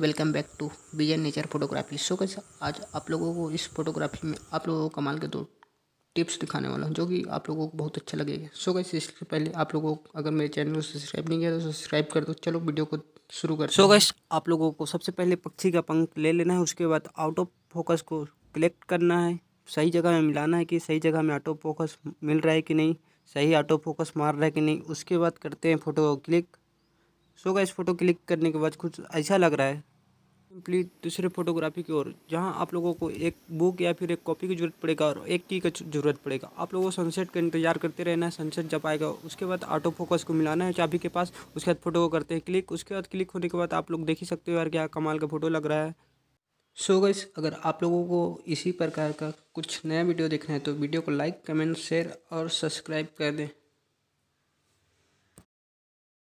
welcome back to Vijay nature photography so कैसे आज आप लोगों को इस फोटोग्राफी में आप लोगों को कमाल के दो टिप्स दिखाने वाला हूँ जो कि आप लोगों को बहुत अच्छा लगेगा सो कैसे इसके पहले आप लोगों को अगर मेरे चैनल को सब्सक्राइब नहीं किया तो सब्सक्राइब कर दो चलो वीडियो को शुरू कर सो गैस आप लोगों को सबसे पहले पक्षी का पंख ले लेना है उसके बाद आउट ऑफ फोकस को क्लेक्ट करना है सही जगह में मिलाना है कि सही जगह में ऑटो फोकस मिल रहा है कि नहीं सही ऑटो फोकस मार रहा है कि नहीं उसके बाद करते हैं फ़ोटो को क्लिक सो गए इस फ़ोटो क्लिक करने के बाद कुछ ऐसा लग रहा है सिंपली दूसरे फोटोग्राफी की ओर जहां आप लोगों को एक बुक या फिर एक कॉपी की ज़रूरत पड़ेगा और एक की का ज़रूरत पड़ेगा आप लोगों को सनसेट का इंतजार करते रहना है सनसेट जब आएगा उसके बाद ऑटो फोकस को मिलाना है चाबी के पास उसके बाद फ़ोटो को करते हैं क्लिक उसके बाद क्लिक होने के बाद आप लोग देख ही सकते हो यार क्या कमाल का फ़ोटो लग रहा है सो so अगर आप लोगों को इसी प्रकार का कुछ नया वीडियो देखना है तो वीडियो को लाइक कमेंट शेयर और सब्सक्राइब कर दें